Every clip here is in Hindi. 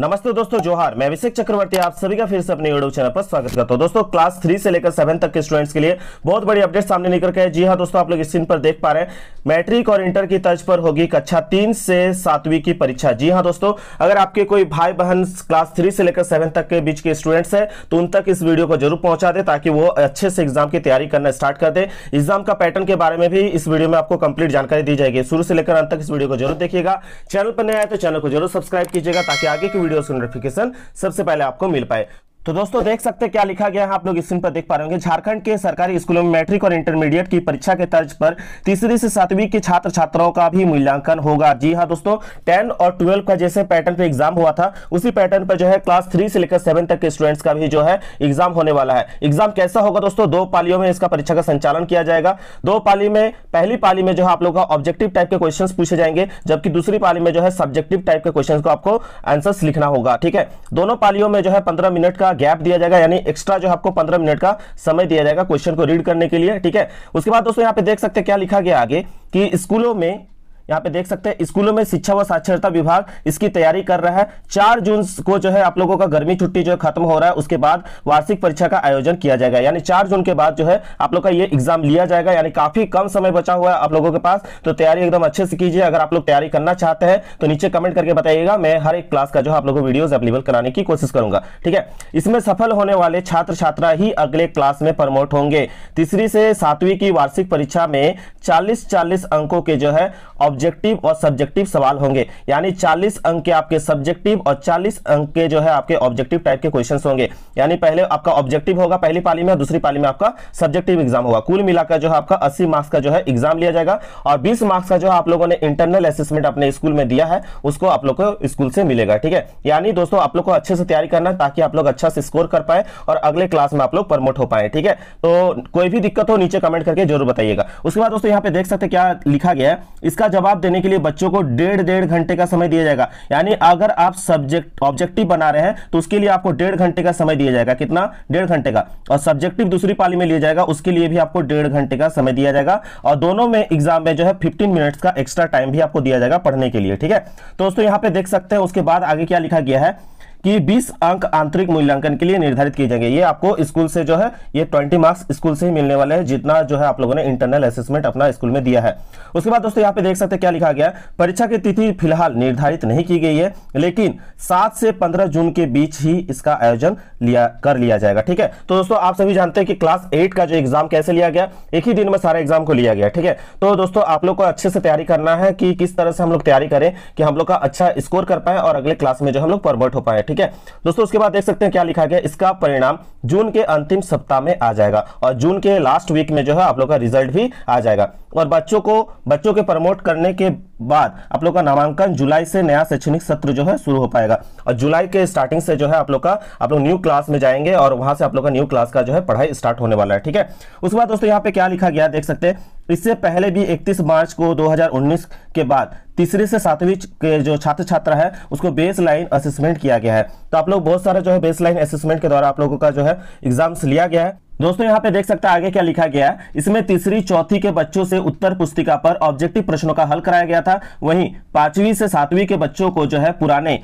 नमस्ते दोस्तों जोहार मैं अभिषेक चक्रवर्ती आप सभी का फिर से अपने यूट्यूब चैनल पर स्वागत करता हूं दोस्तों क्लास थ्री से लेकर सेवन तक के स्टूडेंट्स के लिए बहुत बड़ी अपडेट सामने निकल के जी हां दोस्तों आप लोग स्क्रीन पर देख पा रहे हैं मैट्रिक और इंटर की तर्ज पर होगी कक्षा तीन से सातवीं की परीक्षा जी हाँ दोस्तों अगर आपके कोई भाई बहन क्लास थ्री से लेकर सेवन तक के बीच के स्टूडेंट्स है तो उन तक इस वीडियो को जरूर पहुंचा दे ताकि वो अच्छे से एग्जाम की तैयारी करना स्टार्ट कर दे एग्जाम का पैटर्न के बारे में भी इस वीडियो में आपको कंप्लीट जानकारी दी जाएगी शुरू से लेकर अंत तक इस वीडियो को जरूर देखिएगा चैनल पर नया आए तो चैनल को जरूर सब्सक्राइब कीजिएगा ताकि आगे की वीडियोस नोटिफिकेशन सबसे पहले आपको मिल पाए तो दोस्तों देख सकते हैं क्या लिखा गया है आप लोग स्क्रीन पर देख पा रहे होंगे झारखंड के सरकारी स्कूलों में मैट्रिक और इंटरमीडिएट की परीक्षा के तर्ज पर तीसरी से सातवीं के छात्र छात्राओं का भी मूल्यांकन होगा जी हाँ दोस्तों टेन और ट्वेल्व का जैसे पैटर्न पे एग्जाम हुआ था उसी पैटर्न पर जो है क्लास थ्री से लेकर सेवन तक के स्टूडेंट्स का भी जो है एग्जाम होने वाला है एग्जाम कैसा होगा दोस्तों दो पालियों में इसका परीक्षा का संचालन किया जाएगा दो पाली में पहली पाली में जो है आप लोग का ऑब्जेक्टिव टाइप के क्वेश्चन पूछे जाएंगे जबकि दूसरी पाली में जो है सब्जेक्टिव टाइप के क्वेश्चन को आपको आंसर लिखना होगा ठीक है दोनों पालियों में जो है पंद्रह मिनट का गैप दिया जाएगा यानी एक्स्ट्रा जो आपको पंद्रह मिनट का समय दिया जाएगा क्वेश्चन को रीड करने के लिए ठीक है उसके बाद दोस्तों यहाँ पे देख सकते हैं क्या लिखा गया आगे कि स्कूलों में यहाँ पे देख सकते हैं स्कूलों में शिक्षा व साक्षरता विभाग इसकी तैयारी कर रहा है चार जून को जो है आप लोगों का गर्मी छुट्टी जो है खत्म हो रहा है उसके बाद वार्षिक परीक्षा का आयोजन किया जाएगा यानी चार जून के बाद जो है आप लोग का ये एग्जाम लिया जाएगा यानी काफी कम समय बचा हुआ है आप लोगों के पास तो तैयारी एकदम अच्छे से कीजिए अगर आप लोग तैयारी करना चाहते हैं तो नीचे कमेंट करके बताइएगा मैं हर एक क्लास का जो है आप लोगों को वीडियोज अवेलेबल कराने की कोशिश करूंगा ठीक है इसमें सफल होने वाले छात्र छात्रा ही अगले क्लास में प्रमोट होंगे तीसरी से सातवीं की वार्षिक परीक्षा में चालीस चालीस अंकों के जो है ऑब्जेक्टिव और सब्जेक्टिव सवाल होंगे यानी 40 अंक के आपके सब्जेक्टिव और 40 अंक के जो है आपके ऑब्जेक्टिव टाइप के क्वेश्चन होंगे यानी पहले आपका ऑब्जेक्टिव होगा पहली पाली में और दूसरी पाली में आपका सब्जेक्टिव एग्जाम होगा कुल मिलाकर जो है आपका अस्सी मार्क्स का जो है एग्जाम लिया जाएगा और बीस मार्क्स का जो है आप लोगों ने इंटरनल असेसमेंट अपने स्कूल में दिया है उसको आप लोग को स्कूल से मिलेगा ठीक है यानी दोस्तों आप लोग को अच्छे से तैयारी करना ताकि आप लोग अच्छा से स्कोर कर पाए और अगले क्लास में आप लोग प्रमोट हो पाए ठीक है तो कोई भी दिक्कत हो नीचे कमेंट करके जरूर बताइएगा उसके बाद दोस्तों यहाँ पे देख सकते क्या लिखा गया है इसका जवाब जवाब देने के लिए बच्चों को डेढ़ डेढ़ घंटे का समय दिया जाएगा यानी अगर आप सब्जेक्ट ऑब्जेक्टिव बना रहे हैं तो उसके लिए आपको डेढ़ घंटे का समय दिया जाएगा कितना डेढ़ घंटे का और सब्जेक्टिव दूसरी पाली में लिया जाएगा उसके लिए भी आपको डेढ़ घंटे का समय दिया जाएगा और दोनों में एग्जाम में जो है फिफ्टीन मिनट्स का एक्स्ट्रा टाइम भी आपको दिया जाएगा पढ़ने के लिए ठीक है तो दोस्तों यहाँ पे देख सकते हैं उसके बाद आगे क्या लिखा गया है कि 20 अंक आंतरिक मूल्यांकन के लिए निर्धारित किए जाएंगे ये आपको स्कूल से जो है ये 20 मार्क्स स्कूल से ही मिलने वाले हैं जितना जो है आप लोगों ने इंटरनल असेसमेंट अपना स्कूल में दिया है उसके बाद दोस्तों यहाँ पे देख सकते हैं क्या लिखा गया है परीक्षा की तिथि फिलहाल निर्धारित नहीं की गई है लेकिन सात से पंद्रह जून के बीच ही इसका आयोजन लिया कर लिया जाएगा ठीक है तो दोस्तों आप सभी जानते हैं कि क्लास एट का जो एग्जाम कैसे लिया गया एक ही दिन में सारे एग्जाम को लिया गया ठीक है तो दोस्तों आप लोग को अच्छे से तैयारी करना है कि किस तरह से हम लोग तैयारी करें कि हम लोग का अच्छा स्कोर कर पाए और अगले क्लास में जो हम लोग परवर्ट हो पाए ठीक है दोस्तों उसके बाद देख सकते हैं क्या लिखा गया इसका परिणाम जून के अंतिम सप्ताह में आ जाएगा और जून के लास्ट वीक में जो है आप लोग का रिजल्ट भी आ जाएगा और बच्चों को बच्चों के प्रमोट करने के बाद आप लोग का नामांकन जुलाई से नया शैक्षणिक सत्र जो है शुरू हो पाएगा और जुलाई के स्टार्टिंग से जो है आप लोग का आप लोग न्यू क्लास में जाएंगे और वहां से आप लोग का न्यू क्लास का जो है पढ़ाई स्टार्ट होने वाला है ठीक है उसके बाद दोस्तों यहाँ पे क्या लिखा गया देख सकते हैं इससे पहले भी 31 मार्च को 2019 के बाद तीसरे से सातवीं के जो छात्र छात्रा है उसको बेस लाइन असेसमेंट किया गया है तो आप लोग बहुत सारा जो है बेस लाइन असेसमेंट के द्वारा आप लोगों का जो है एग्जाम्स लिया गया है दोस्तों यहाँ पे देख सकते हैं आगे क्या लिखा गया है इसमें तीसरी चौथी के बच्चों से उत्तर पुस्तिका पर ऑब्जेक्टिव प्रश्नों का हल कराया गया था वहीं पांचवी से सातवीं के बच्चों को जो है पुराने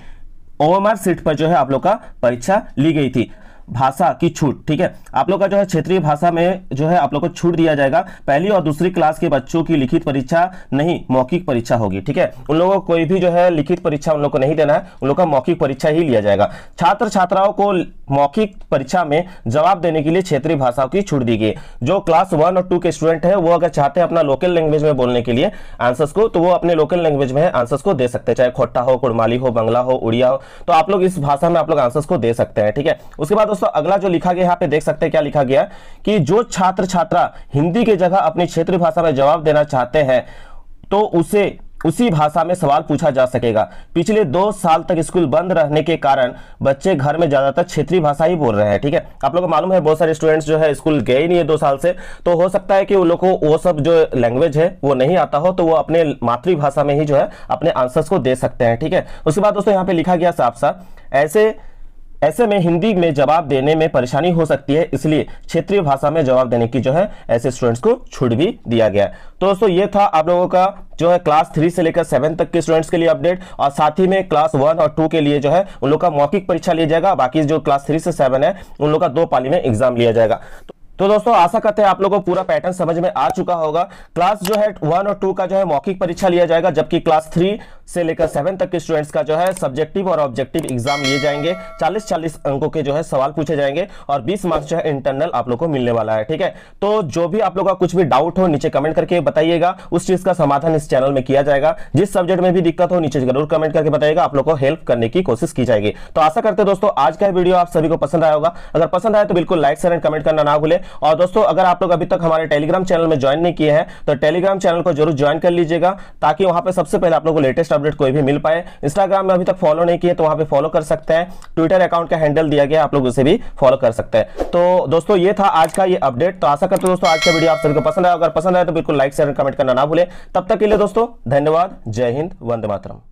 ओएमआर सीट पर जो है आप लोग का परीक्षा ली गई थी भाषा की छूट ठीक है आप लोग का जो है क्षेत्रीय भाषा में जो है आप लोग को छूट दिया जाएगा पहली और दूसरी क्लास के बच्चों की लिखित परीक्षा नहीं मौखिक परीक्षा होगी ठीक है उन लोगों को कोई भी जो है लिखित परीक्षा उन लोग को नहीं देना है उन लोग का मौखिक परीक्षा ही लिया जाएगा छात्र छात्राओं को मौखिक परीक्षा में जवाब देने के लिए क्षेत्रीय भाषाओं की छूट दी गई जो क्लास वन और टू के स्टूडेंट है वो अगर चाहते हैं अपना लोकल लैंग्वेज में बोलने के लिए आंसर्स को तो वो अपने लोकल लैंग्वेज में आंसर्स को दे सकते हैं चाहे खोटा हो कुड़माली हो बंगला हो उड़िया हो तो आप लोग इस भाषा में आप लोग आंसर्स को दे सकते हैं ठीक है उसके बाद दोस्तों अगला जो लिखा गया यहाँ पे देख सकते हैं क्या लिखा गया कि जो छात्र छात्रा हिंदी की जगह अपनी क्षेत्रीय भाषा में जवाब देना चाहते हैं तो उसे उसी भाषा में सवाल पूछा जा सकेगा पिछले दो साल तक स्कूल बंद रहने के कारण बच्चे घर में ज़्यादातर क्षेत्रीय भाषा ही बोल रहे हैं ठीक है आप लोगों को मालूम है बहुत सारे स्टूडेंट्स जो है स्कूल गए ही नहीं है दो साल से तो हो सकता है कि उन लोगों को वो सब जो लैंग्वेज है वो नहीं आता हो तो वो अपने मातृभाषा में ही जो है अपने आंसर्स को दे सकते हैं ठीक है उसके बाद दोस्तों यहाँ पे लिखा गया साफ सा ऐसे ऐसे में हिंदी में जवाब देने में परेशानी हो सकती है इसलिए क्षेत्रीय भाषा में जवाब देने की जो है ऐसे स्टूडेंट्स को छूट भी दिया गया तो दोस्तों ये था आप लोगों का जो है क्लास थ्री से लेकर सेवन तक के स्टूडेंट्स के लिए अपडेट और साथ ही में क्लास वन और टू के लिए जो है उन लोग का मौखिक परीक्षा लिया जाएगा बाकी जो क्लास थ्री से सेवन है उन लोग का दो पाली में एग्जाम लिया जाएगा तो तो दोस्तों आशा करते हैं आप लोगों को पूरा पैटर्न समझ में आ चुका होगा क्लास जो है वन और टू का जो है मौखिक परीक्षा लिया जाएगा जबकि क्लास थ्री से लेकर सेवन तक के स्टूडेंट्स का जो है सब्जेक्टिव और ऑब्जेक्टिव एग्जाम लिए जाएंगे चालीस चालीस अंकों के जो है सवाल पूछे जाएंगे और बीस मार्क्स जो है इंटरनल आप लोग को मिलने वाला है ठीक है तो जो भी आप लोग का कुछ भी डाउट हो नीचे कमेंट करके बताइएगा उस चीज का समाधान इस चैनल में किया जाएगा जिस सब्जेक्ट में भी दिक्कत हो नीचे जरूर कमेंट करके बताइएगा आप लोग को हेल्प करने की कोशिश की जाएगी तो आशा करते दोस्तों आज का वीडियो आप सभी को पसंद आया होगा अगर पसंद आए तो बिल्कुल लाइक शेयर एंड कमेंट करना ना भूले और दोस्तों अगर आप लोग अभी तक हमारे टेलीग्राम चैनल में ज्वाइन नहीं किए हैं तो टेलीग्राम चैनल को जरूर ज्वाइन कर लीजिएगा ताकि वहां पर सबसे पहले आप लोग को लेटेस्ट अपडेट कोई भी मिल पाए इंस्टाग्राम में अभी तक फॉलो नहीं किए तो वहां पे फॉलो कर सकते हैं ट्विटर अकाउंट का हैंडल दिया गया आप लोग उसे भी फॉलो कर सकते हैं तो दोस्तों ये था आज का ये अपडेट तो आशा करते हो दोस्तों आज का वीडियो आप सभी को पसंद आया अगर पसंद आया तो बिल्कुल लाइक शेयर कमेंट करना ना भूलें तब तक के लिए दोस्तों धन्यवाद जय हिंद वंदे मातरम